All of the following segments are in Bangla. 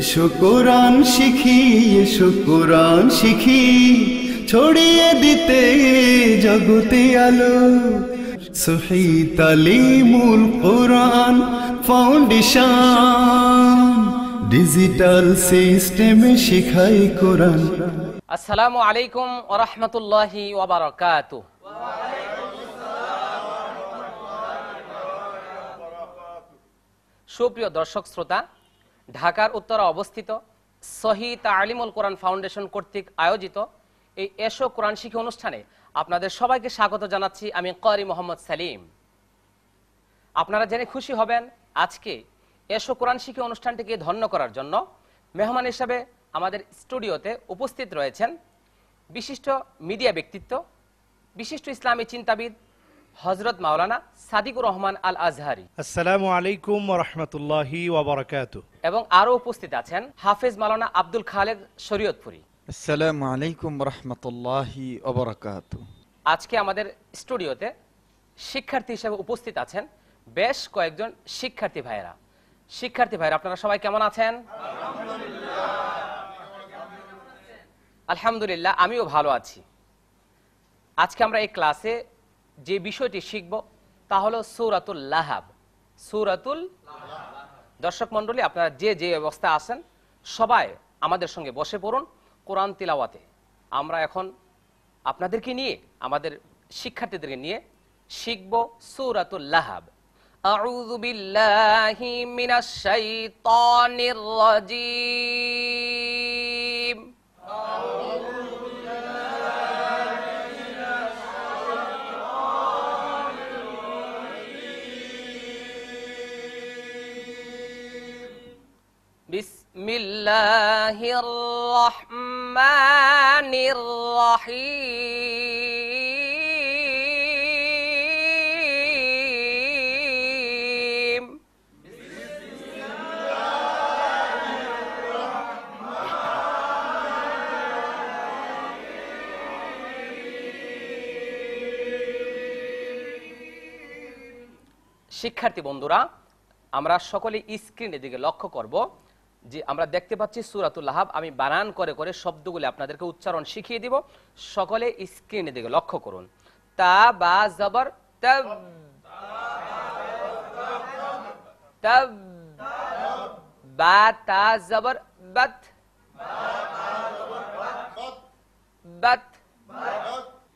এসো কোরআন শিখি এসো কোরআন শিখি ছড়িয়ে দিতে জগতে আলো সহি তালিমুল কোরআন ফাউন্ডেশন ডিজিটাল সিস্টেমে শিখাই কোরআন আসসালামু আলাইকুম ওয়া রাহমাতুল্লাহি ওয়া বারাকাতু সুপ্রিয় দর্শক শ্রোতা ঢাকার উত্তরে অবস্থিত সহি তালিমুল কোরআন ফাউন্ডেশন কর্তৃক আয়োজিত এই এশো কোরআন শিখি অনুষ্ঠানে আপনাদের সবাইকে স্বাগত জানাচ্ছি আমি করি মোহাম্মদ সালিম আপনারা জেনে খুশি হবেন আজকে এশো কোরআন শিখি অনুষ্ঠানটিকে ধন্য করার জন্য মেহমান হিসাবে আমাদের স্টুডিওতে উপস্থিত রয়েছেন বিশিষ্ট মিডিয়া ব্যক্তিত্ব বিশিষ্ট ইসলামী চিন্তাবিদ হজরত মাওলানা সাদিকুর রহমান আল আজহারি আসসালামু আলাইকুম রহমতুল্লাহি এবং আরো উপস্থিত আছেন হাফেজ মাওলানা আব্দুল খালেদ শরীয়তপুরি আসসালামু আলাইকুম রহমতুল্লাহি আজকে আমাদের স্টুডিওতে শিক্ষার্থী হিসেবে উপস্থিত আছেন বেশ কয়েকজন শিক্ষার্থী ভাইরা শিক্ষার্থী ভাইরা আপনারা সবাই কেমন আছেন আলহামদুলিল্লাহ আমিও ভালো আছি আজকে আমরা এই ক্লাসে যে বিষয়টি শিখব তা হলো সৌরাতুল লাহাব সৌরাতুল দর্শক মন্ডলী আপনারা যে যে অবস্থা আছেন সবাই আমাদের সঙ্গে বসে পড়ুন কোরআন তিলাওয়াতে আমরা এখন আপনাদেরকে নিয়ে আমাদের শিক্ষার্থীদেরকে নিয়ে শিখব সৌরাতুল লাহাব أعوذ بالله من الشيطان الرجيم بسم الله الرحمن الرحيم بسم الله الرحمن الرحيم শিক্ষার্থী বন্ধুরা আমরা সকলে স্ক্রিনের দিকে লক্ষ্য করব যে আমরা দেখতে পাচ্ছি সুরাতুল লাহাব আমি বানান করে করে শব্দগুলি আপনাদেরকে উচ্চারণ শিখিয়ে দিব সকলে স্ক্রিনে দিকে লক্ষ্য করুন তা বা জবর জবর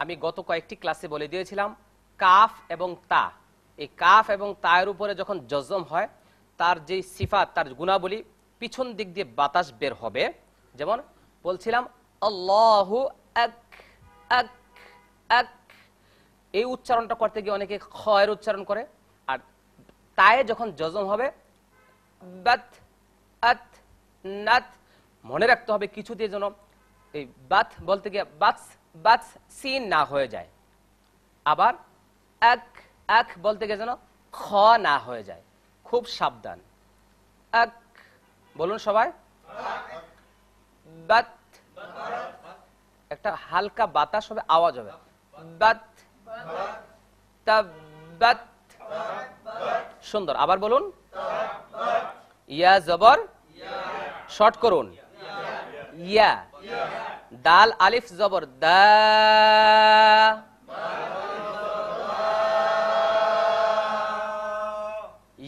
আমি গত কয়েকটি ক্লাসে বলে দিয়েছিলাম কাফ এবং তা এই কাফ এবং তায়ের উপরে যখন জজম হয় তার যে সিফাত তার গুণাবলী পিছন দিক দিয়ে বাতাস বের হবে যেমন বলছিলাম আল্লাহ এক এক এক এই উচ্চারণটা করতে গিয়ে অনেকে খয়ের উচ্চারণ করে আর তায়ে যখন যজম হবে মনে রাখতে হবে কিছুতে যেন এই বাথ বলতে গিয়ে বাস বাস সিন না হয়ে যায় আবার এক এক বলতে গিয়ে যেন খ না হয়ে যায় খুব সাবধান এক বলুন সবাই বাত একটা হালকা বাতাস হবে আওয়াজ হবে বাত সুন্দর আবার বলুন ইয়া জবর শর্ট করুন ইয়া দাল আলিফ জবর দা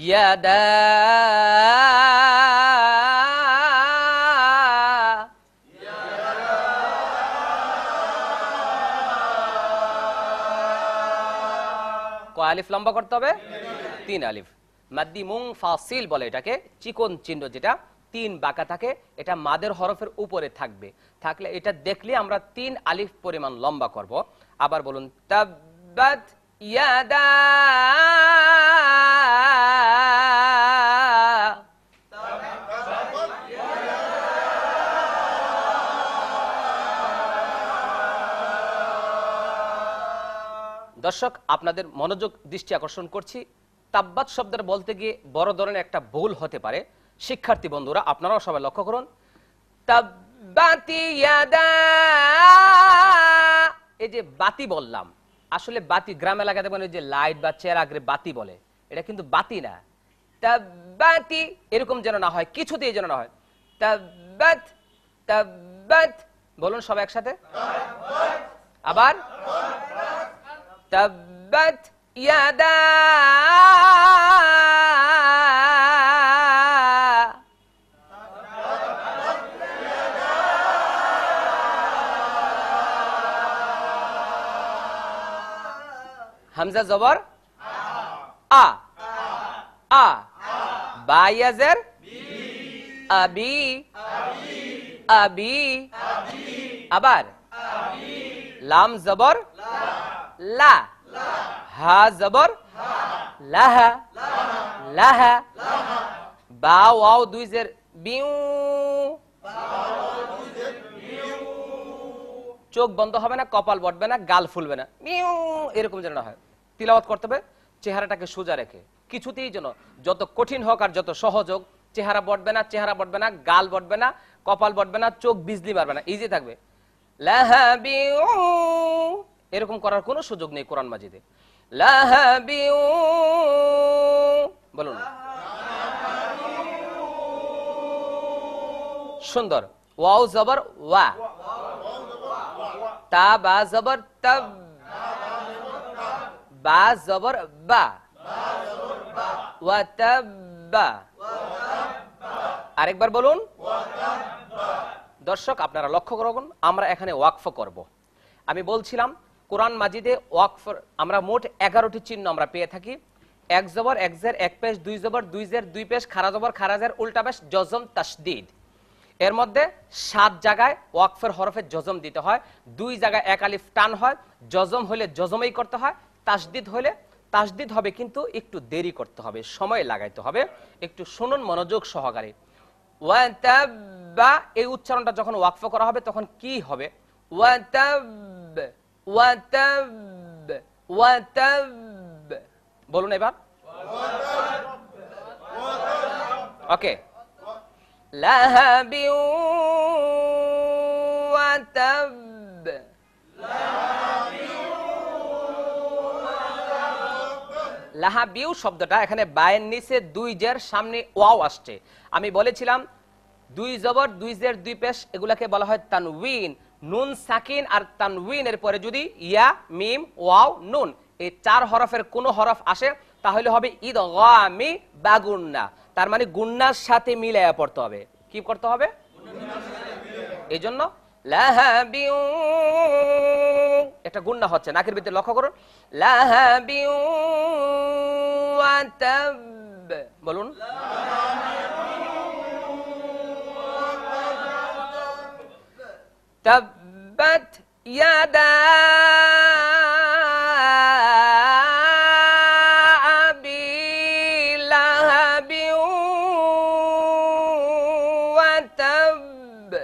ইয়া দা আলিফ লম্বা করতে হবে তিন আলিফ মাদ্দি মুং ফাসিল বলে এটাকে চিকন চিহ্ন যেটা তিন বাঁকা থাকে এটা মাদের হরফের উপরে থাকবে থাকলে এটা দেখলে আমরা তিন আলিফ পরিমাণ লম্বা করব আবার বলুন তাব্বাদ ইয়াদা দর্শক আপনাদের মনোযোগ দৃষ্টি আকর্ষণ করছি তাব্বাত শব্দের বলতে গিয়ে বড় ধরনের একটা ভুল হতে পারে শিক্ষার্থী বন্ধুরা আপনারাও সবাই লক্ষ্য করুন এই যে বাতি বললাম আসলে বাতি গ্রাম এলাকাতে মানে যে লাইট বা চেয়ার আগ্রে বাতি বলে এটা কিন্তু বাতি না তাব্বাতি এরকম যেন না হয় কিছুতেই যেন না হয় তাব্বাত তাব্বাত বলুন সবাই একসাথে আবার تبت يدا হামজা জবর আ আ বায়াজের আবি আবি আবার লাম জবর লা হা জবর লাহা লাহা বা ওয়াও দুই জের বিউ চোখ বন্ধ হবে না কপাল বটবে না গাল ফুলবে না মিউ এরকম যেন না হয় তিলাবত করতে হবে চেহারাটাকে সোজা রেখে কিছুতেই যেন যত কঠিন হোক আর যত সহজ হোক চেহারা বটবে না চেহারা বটবে না গাল বটবে না কপাল বটবে না চোখ বিজলি মারবে না ইজি থাকবে লাহা বিউ এরকম করার কোনো সুযোগ নেই কোরআন মাজিদে বলুন সুন্দর ওয়াও জবর ওয়া তা বা জবর তব বা জবর বা আরেকবার বলুন দর্শক আপনারা লক্ষ্য করবেন আমরা এখানে ওয়াকফ করব আমি বলছিলাম কোরআন মাজিদে ওয়াকফ আমরা মোট এগারোটি চিহ্ন আমরা পেয়ে থাকি এক জবর এক জের এক পেশ দুই জবর দুই জের দুই পেশ খারা জবর খারা জের উল্টা পেশ জজম তাসদিদ এর মধ্যে সাত জায়গায় ওয়াকফের হরফে জজম দিতে হয় দুই জায়গায় এক আলিফ টান হয় জজম হলে জজমেই করতে হয় তাসদিদ হলে তাসদিদ হবে কিন্তু একটু দেরি করতে হবে সময় লাগাইতে হবে একটু শুনুন মনোযোগ সহকারে ওয়াতাব্বা এই উচ্চারণটা যখন ওয়াকফ করা হবে তখন কি হবে ওয়াতাব্বা ওয়াতাব ওয়াতাব বলুন এবার ওকে লাহাবি ওয়াতাব লাহাবিউ শব্দটা এখানে বায়ের নিচে দুই জের সামনে ওয়াও আসছে আমি বলেছিলাম দুই জবর দুই জের দুই পেশ এগুলাকে বলা হয় তানউইন নুন সাকিন আর এর পরে যদি ইয়া মিম ওয়াও নুন এই চার হরফের কোনো হরফ আসে তাহলে হবে ঈদ গামি বা গুন্না তার মানে গুন্নার সাথে মিলে পড়তে হবে কি করতে হবে এই জন্য এটা গুন্না হচ্ছে নাকের ভিতরে লক্ষ্য করুন বলুন تبت يدا أبي لهب وتب تبت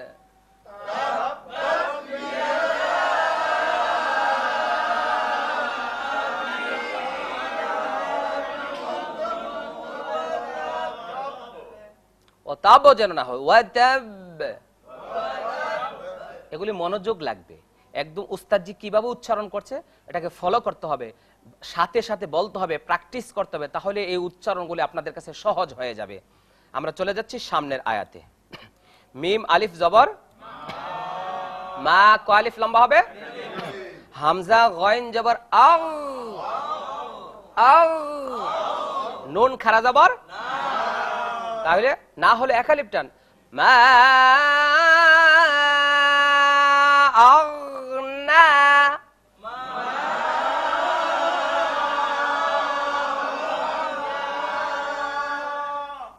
يدا أبي لهب وتب وتب এগুলি মনোযোগ লাগবে একদম উস্তাদজি কিভাবে উচ্চারণ করছে এটাকে ফলো করতে হবে সাথে সাথে বলতে হবে প্র্যাকটিস করতে হবে তাহলে এই উচ্চারণগুলি আপনাদের কাছে সহজ হয়ে যাবে আমরা চলে যাচ্ছি সামনের আয়াতে মিম আলিফ জবর মা ক আলিফ লম্বা হবে হামজা গয়েন জবর আউ আউ নুন খারা জবর তাহলে না হলে একালিপ টান মা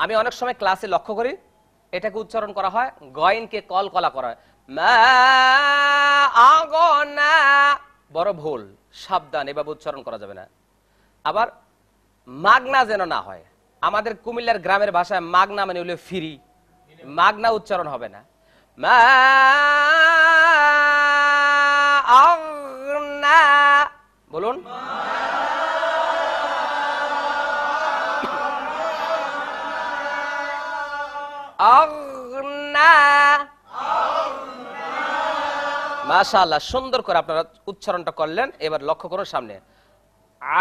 আমি অনেক সময় ক্লাসে লক্ষ্য করি এটাকে উচ্চারণ করা হয় গয়েনকে কল কলা করা হয় বড় ভুল সাবধান এভাবে উচ্চারণ করা যাবে না আবার মাগনা যেন না হয় আমাদের কুমিল্লার গ্রামের ভাষায় মাগনা মানে হলো ফিরি মাগনা উচ্চারণ হবে না বলুন মাশাআল্লাহ সুন্দর করে আপনারা উচ্চারণটা করলেন এবার লক্ষ্য করুন সামনে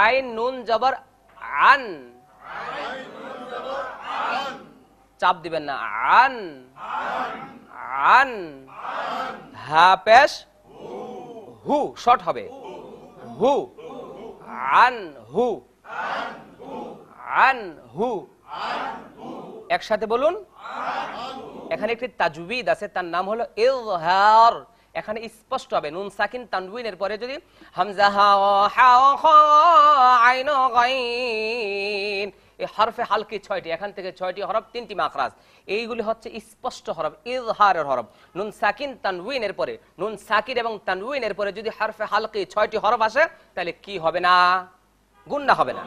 আইন নুন জবর আন চাপ দিবেন না আন আন হা পেশ হু শর্ট হবে হু আন হু আন হু আন হু একসাথে বলুন এখানে একটি তাজুবিদ আছে তার নাম হলো এর এখানে স্পষ্ট হবে নুন সাকিন তানবিনের পরে যদি হামজা আইন এই হরফে হালকি ছয়টি এখান থেকে ছয়টি হরফ তিনটি মাকরাজ এইগুলি হচ্ছে স্পষ্ট হরফ ইজহারের হরফ নুন সাকিন তানউইনের পরে নুন সাকির এবং তানউইনের পরে যদি হরফে হালকি ছয়টি হরফ আসে তাহলে কি হবে না গুন্না হবে না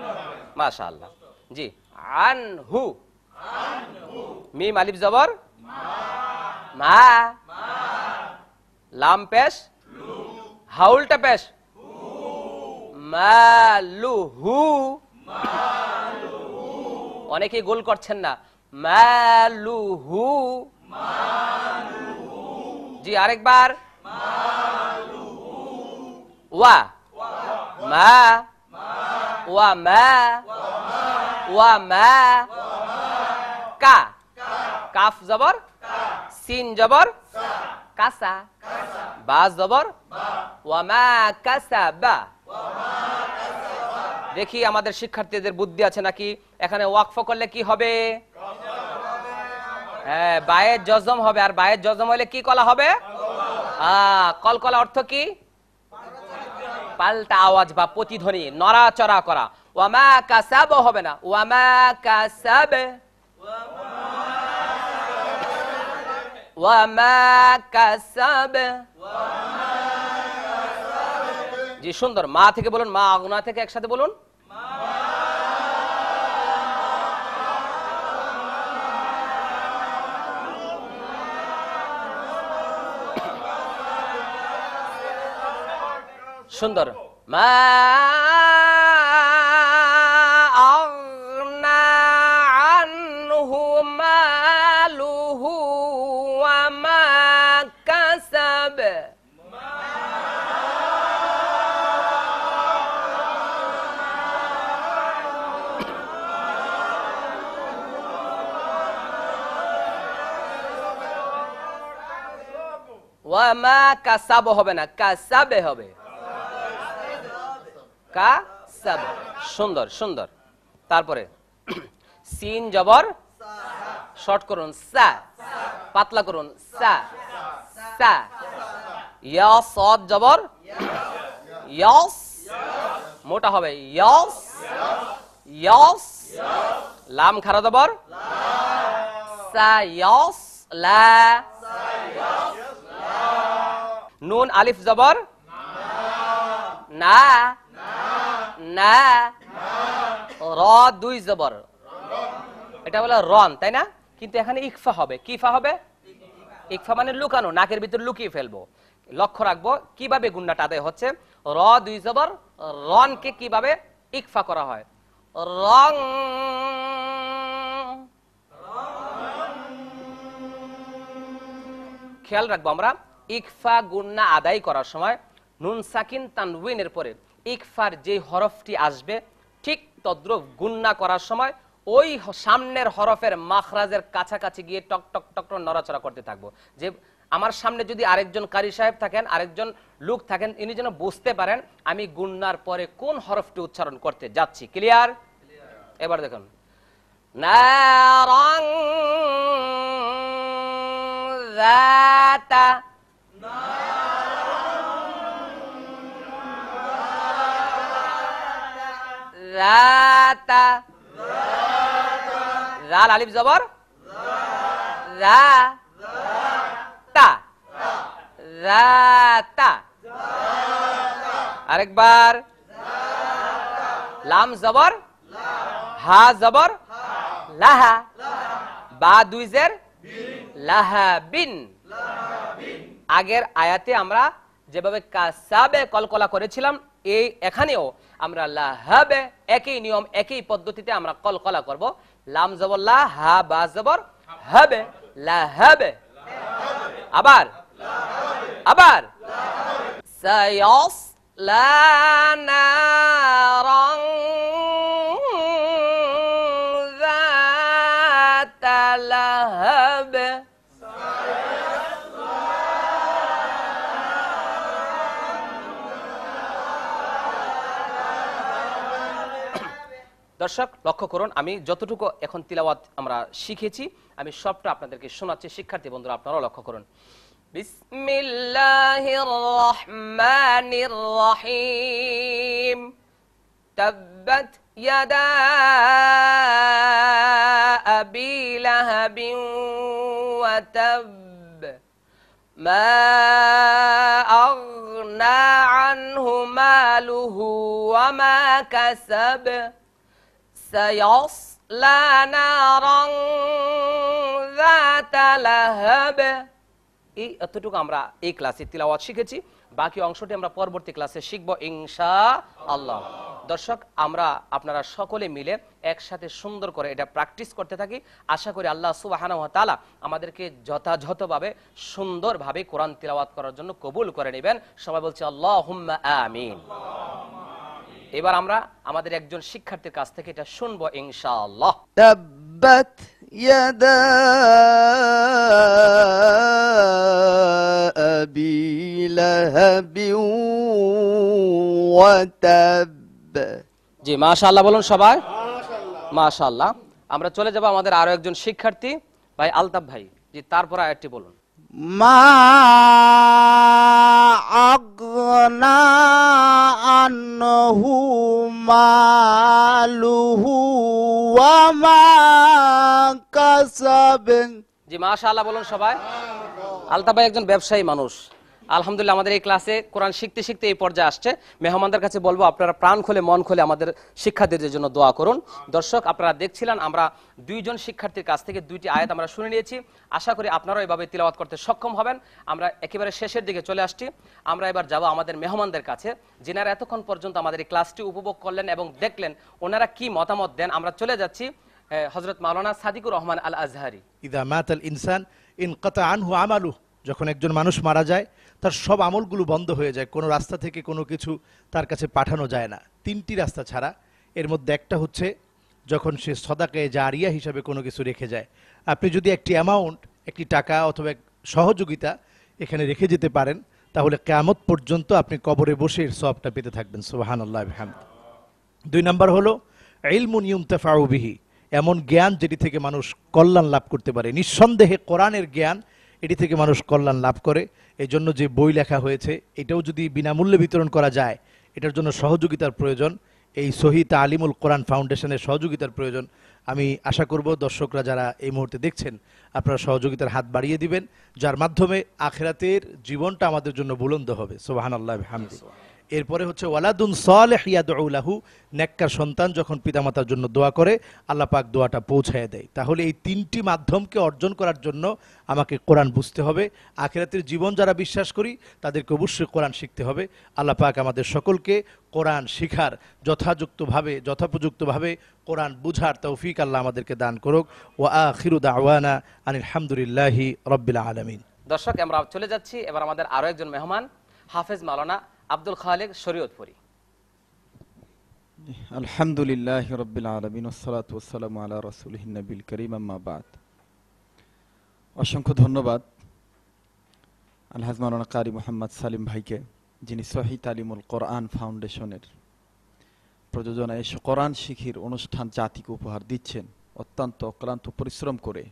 মাশাআল্লাহ জি আনহু মিম আলিফ জবর মা লাম পেশ হাউলটা পেশ মালুহু অনেকে গোল করছেন না মালুহু জি আরেকবার ওয়া মা ওয়া মা ওয়া মা কা কাফ জবর সিন জবর কাসা বা জবর বা দেখি আমাদের শিক্ষার্থীদের বুদ্ধি আছে নাকি এখানে ওয়াকফ করলে কি হবে হ্যাঁ বায়ের জজম হবে আর বায়ের জজম হলে কি কলা হবে কলকলা অর্থ কি পাল্টা আওয়াজ বা প্রতিধ্বনি নড়াচড়া করা ওয়ামা কাসাব হবে না ওয়ামা কাসাবে জি সুন্দর মা থেকে বলুন মা আগুনা থেকে একসাথে বলুন সুন্দর মা মা কাসাব হবে না কাসাবে হবে কাসাব সুন্দর সুন্দর তারপরে সিন জবর শর্ট করুন সা পাতলা করুন সা সা ইয়া সদ জবর ইয়াস মোটা হবে ইয়াস ইয়াস লাম খারা জবর সা ইয়াস লা নুন আলিফ জবর না না র দুই জবর এটা বলে রন তাই না কিন্তু এখানে ইকফা হবে কিফা হবে ইকফা মানে লুকানো নাকের ভিতর লুকিয়ে ফেলবো লক্ষ্য রাখবো কিভাবে গুন্ডাটা আদায় হচ্ছে র দুই জবর রনকে কিভাবে ইকফা করা হয় রং খেয়াল রাখবো আমরা ইকফা গুন্না আদায় করার সময় নুন সাকিন তানউইনের পরে ইকফার যে হরফটি আসবে ঠিক তদ্রুপ গুন্না করার সময় ওই সামনের হরফের মাখরাজের কাছাকাছি গিয়ে টক টক টক নড়াচড়া করতে থাকবো যে আমার সামনে যদি আরেকজন কারি সাহেব থাকেন আরেকজন লোক থাকেন ইনি যেন বুঝতে পারেন আমি গুন্নার পরে কোন হরফটি উচ্চারণ করতে যাচ্ছি ক্লিয়ার এবার দেখুন নারং রাতা রা আলিফ জবর রা তা রাতা আরেকবার লাম জবর হা জবর লাহা বা দুই জের লাহা বিন আগের আয়াতে আমরা যেভাবে কাসাবে কলকলা করেছিলাম এই এখানেও আমরা লাহাবে একই নিয়ম একই পদ্ধতিতে আমরা কল কলা করবো লাম জবর লা হা বা জবর হবে লাহাবে আবার আবার রং হ দর্শক লক্ষ্য করুন আমি যতটুকু এখন তিলাওয়াত আমরা শিখেছি আমি সবটা আপনাদেরকে শোনাচ্ছি শিক্ষার্থী বন্ধুরা আপনারাও লক্ষ্য করুন মা রহমানির রহিম تبت يدا أبي سيصلى نارا ذات لهب এই এতটুকু আমরা এই ক্লাসে তিলাওয়াত শিখেছি বাকি অংশটি আমরা পরবর্তী ক্লাসে শিখব ইনশা আল্লাহ দর্শক আমরা আপনারা সকলে মিলে একসাথে সুন্দর করে এটা প্র্যাকটিস করতে থাকি আশা করি আল্লাহ সুবাহানতালা আমাদেরকে যথাযথভাবে সুন্দরভাবে কোরআন তিলাওয়াত করার জন্য কবুল করে নেবেন সবাই বলছে আল্লাহ আমিন এবার আমরা আমাদের একজন শিক্ষার্থীর কাছ থেকে এটা শুনবো ইনশাআল্লাহ তাব্বাত ইয়াদা আবি লাহাবি ওয়া তাব জি মাশাআল্লাহ বলুন সবাই মাশাআল্লাহ আমরা চলে যাব আমাদের আরো একজন শিক্ষার্থী ভাই আলতাফ ভাই জি তারপর আরেকটি বলুন ما أغنى عنه ماله وما كسب জি মাশাআল্লাহ বলুন সবাই আলতা ভাই একজন ব্যবসায়ী মানুষ আলহামদুলিল্লাহ আমাদের এই ক্লাসে কোরআন শিখতে শিখতে এই পর্যায়ে আসছে মেহমানদের কাছে বলবো আপনারা প্রাণ খোলে মন খোলে আমাদের শিক্ষার্থীদের জন্য দোয়া করুন দর্শক আপনারা দেখছিলেন আমরা দুইজন শিক্ষার্থীর কাছ থেকে দুইটি আয়াত আমরা শুনে নিয়েছি আশা করি আপনারাও এভাবে তিলাবাত করতে সক্ষম হবেন আমরা একেবারে শেষের দিকে চলে আসছি আমরা এবার যাব আমাদের মেহমানদের কাছে যেনারা এতক্ষণ পর্যন্ত আমাদের এই ক্লাসটি উপভোগ করলেন এবং দেখলেন ওনারা কি মতামত দেন আমরা চলে যাচ্ছি হজরত মাওলানা সাদিকুর রহমান আল আজহারি ইদা মাতাল ইনসান ইন কাতা আনহু আমালু যখন একজন মানুষ মারা যায় তার সব আমলগুলো বন্ধ হয়ে যায় কোনো রাস্তা থেকে কোনো কিছু তার কাছে পাঠানো যায় না তিনটি রাস্তা ছাড়া এর মধ্যে একটা হচ্ছে যখন সে সদাকে জারিয়া হিসাবে কোনো কিছু রেখে যায় আপনি যদি একটি অ্যামাউন্ট একটি টাকা অথবা সহযোগিতা এখানে রেখে যেতে পারেন তাহলে কেমত পর্যন্ত আপনি কবরে বসে এর সবটা পেতে থাকবেন সোহান আল্লাহ দুই নম্বর হলো ইলমুন ইউমতাফাউবিহি এমন জ্ঞান যেটি থেকে মানুষ কল্যাণ লাভ করতে পারে নিঃসন্দেহে কোরআনের জ্ঞান এটি থেকে মানুষ কল্যাণ লাভ করে জন্য যে বই লেখা হয়েছে এটাও যদি বিনামূল্যে বিতরণ করা যায় এটার জন্য সহযোগিতার প্রয়োজন এই শহীদ আলিমুল কোরআন ফাউন্ডেশনের সহযোগিতার প্রয়োজন আমি আশা করব দর্শকরা যারা এই মুহূর্তে দেখছেন আপনারা সহযোগিতার হাত বাড়িয়ে দিবেন যার মাধ্যমে আখেরাতের জীবনটা আমাদের জন্য বুলন্দ হবে সোবাহান আল্লাহ হামিদ এরপরে হচ্ছে ওয়ালাদুন সালেহ উল্লাহু নেককার সন্তান যখন পিতামাতার জন্য দোয়া করে আল্লাহ পাক দোয়াটা পৌঁছায় দেয় তাহলে এই তিনটি মাধ্যমকে অর্জন করার জন্য আমাকে কোরআন বুঝতে হবে আখেরাতের জীবন যারা বিশ্বাস করি তাদেরকে অবশ্যই কোরআন শিখতে হবে আল্লাহ পাক আমাদের সকলকে কোরআন শিখার যথাযুক্তভাবে যথাপযুক্তভাবে কোরআন বুঝার তৌফিক আল্লাহ আমাদেরকে দান করুক ও আখিরুদ আওয়ানা আনিলহামদুলিল্লাহি রব্বিল আলমিন দর্শক আমরা চলে যাচ্ছি এবার আমাদের আরও একজন মেহমান হাফেজ মালানা আব্দুল খালেক শরীয়তপুরি আলহামদুলিল্লাহ রবিল আলমিন ওসালাতাম আল্লাহ রসুলহিনবিল করিম আম্মাবাদ অসংখ্য ধন্যবাদ আলহাজ মালানা কারি মোহাম্মদ সালিম ভাইকে যিনি সহি তালিমুল কোরআন ফাউন্ডেশনের প্রযোজনায় এসে কোরআন শিখির অনুষ্ঠান জাতিকে উপহার দিচ্ছেন অত্যন্ত অক্লান্ত পরিশ্রম করে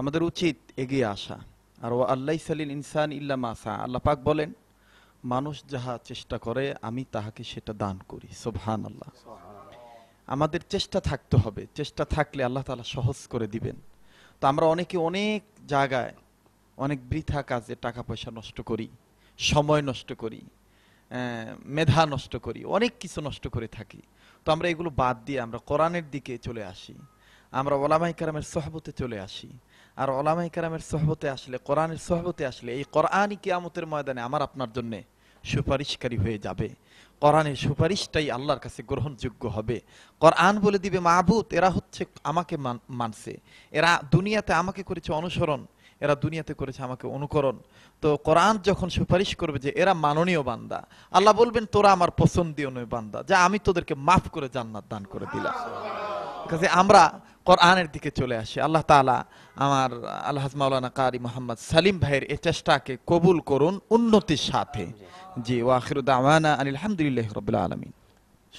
আমাদের উচিত এগিয়ে আসা আর ও আল্লাহ সালিল ইনসান ইল্লা মাসা আল্লাহ পাক বলেন মানুষ যাহা চেষ্টা করে আমি তাহাকে সেটা দান করি সোভান আল্লাহ আমাদের চেষ্টা থাকতে হবে চেষ্টা থাকলে আল্লাহ তালা সহজ করে দিবেন তো আমরা অনেকে অনেক জায়গায় অনেক বৃথা কাজে টাকা পয়সা নষ্ট করি সময় নষ্ট করি মেধা নষ্ট করি অনেক কিছু নষ্ট করে থাকি তো আমরা এগুলো বাদ দিয়ে আমরা কোরআনের দিকে চলে আসি আমরা ওলামাই কারামের সহাবতে চলে আসি আর ওলামাই কারামের সহবতে আসলে কোরআনের সহবতে আসলে এই কোরআনই কিয়ামতের ময়দানে আমার আপনার জন্য সুপারিশকারী হয়ে যাবে কোরআনের সুপারিশটাই আল্লাহর কাছে গ্রহণযোগ্য হবে কোরআন বলে দিবে মাহবুত এরা হচ্ছে আমাকে মানছে এরা দুনিয়াতে আমাকে করেছে অনুসরণ এরা দুনিয়াতে করেছে আমাকে অনুকরণ তো কোরআন যখন সুপারিশ করবে যে এরা মাননীয় বান্দা আল্লাহ বলবেন তোরা আমার পছন্দীয় নয় বান্দা যা আমি তোদেরকে মাফ করে জান্নাত দান করে দিলাম কাছে আমরা কোরআনের দিকে চলে আসে আল্লাহ তালা আমার আল্লাহ মাওলানা কারি মোহাম্মদ সালিম ভাইয়ের এই চেষ্টাকে কবুল করুন উন্নতির সাথে জি ওয়াখিরুদ্দ আলহামদুলিল্লাহ রবিল্লা আলমিন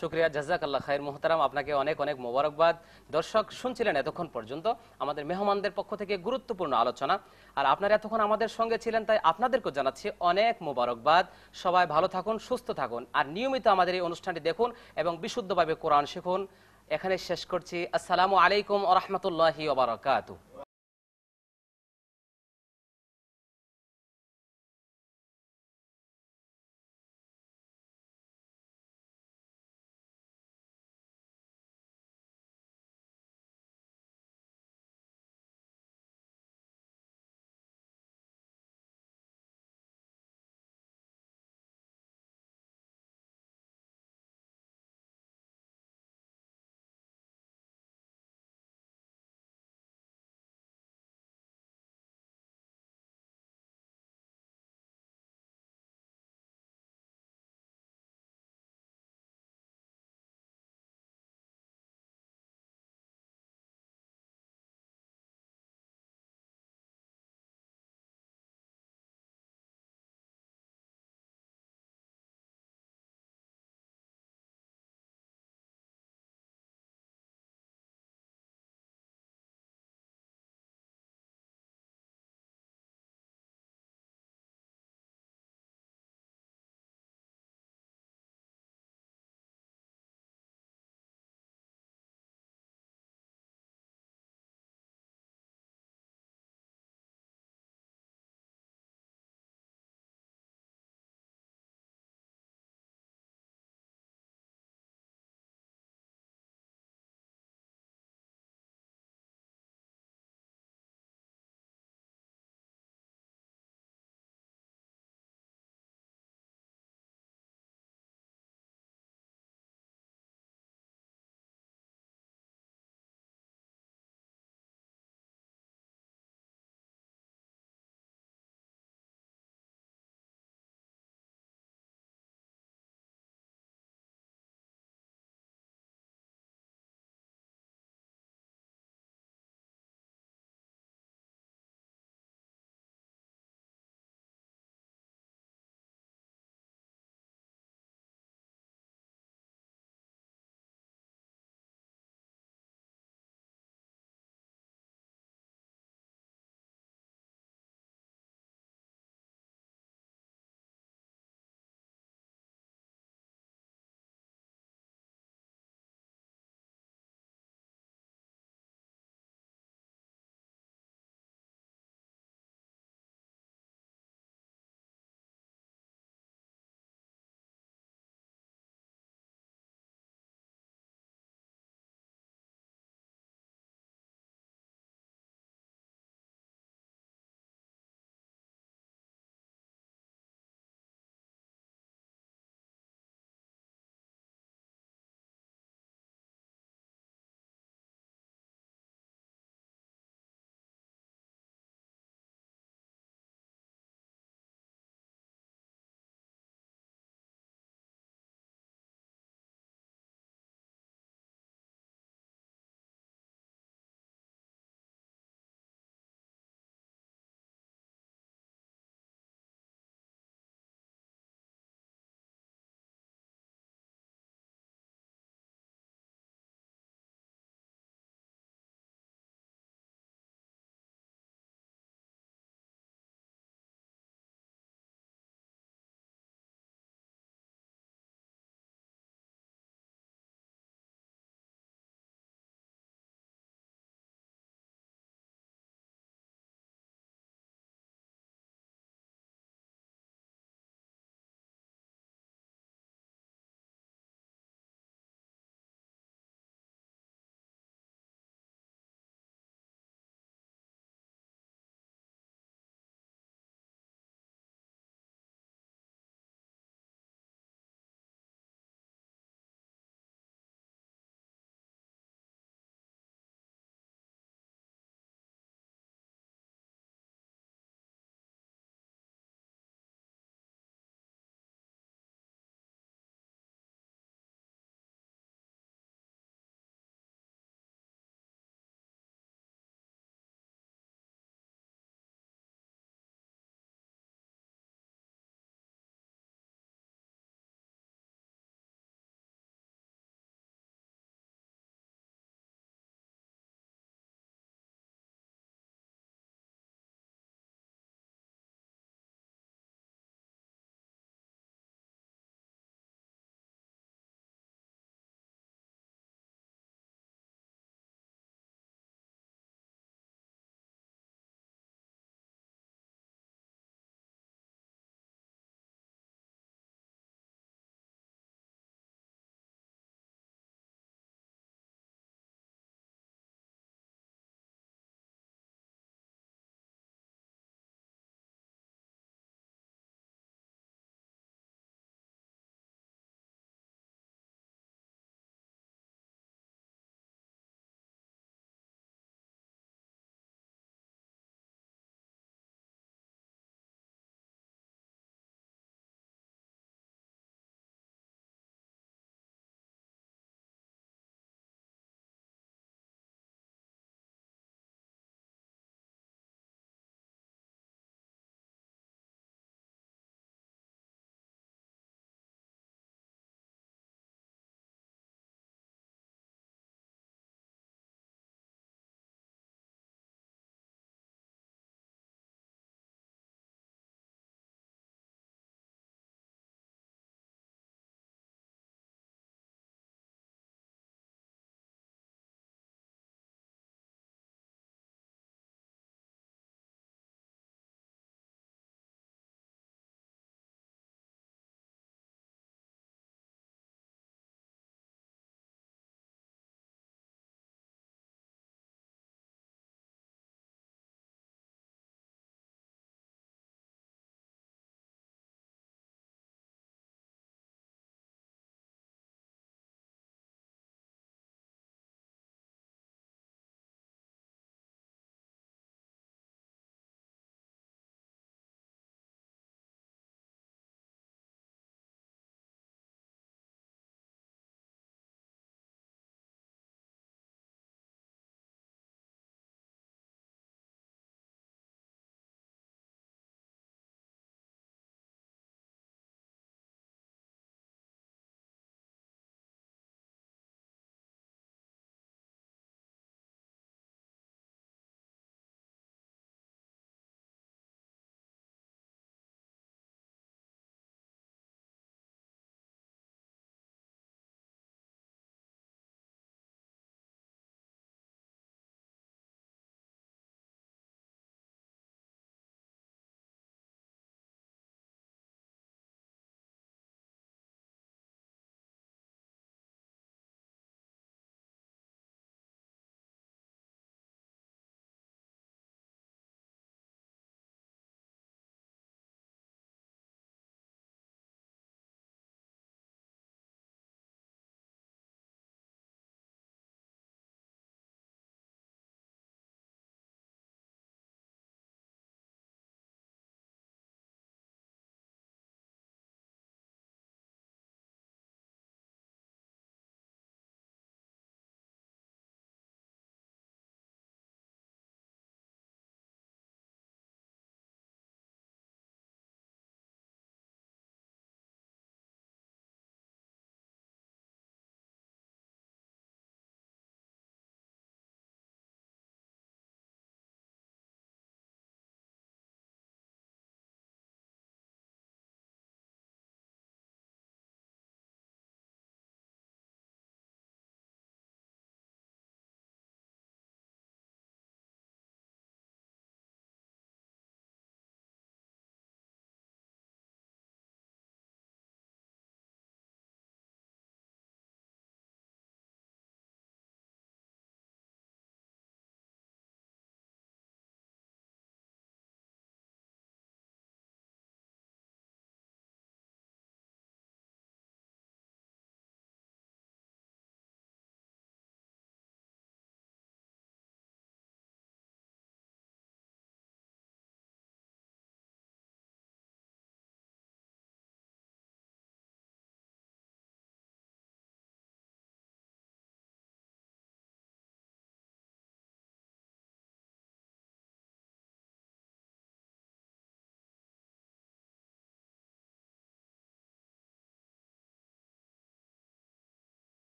শুক্রিয়া জাজাক আল্লাহ খায়ের মোহতারাম আপনাকে অনেক অনেক মোবারকবাদ দর্শক শুনছিলেন এতক্ষণ পর্যন্ত আমাদের মেহমানদের পক্ষ থেকে গুরুত্বপূর্ণ আলোচনা আর আপনারা এতক্ষণ আমাদের সঙ্গে ছিলেন তাই আপনাদেরকেও জানাচ্ছি অনেক মোবারকবাদ সবাই ভালো থাকুন সুস্থ থাকুন আর নিয়মিত আমাদের এই অনুষ্ঠানটি দেখুন এবং বিশুদ্ধভাবে কোরআন শিখুন এখানে শেষ করছি আসসালামু আলাইকুম আ ওবরাকাতু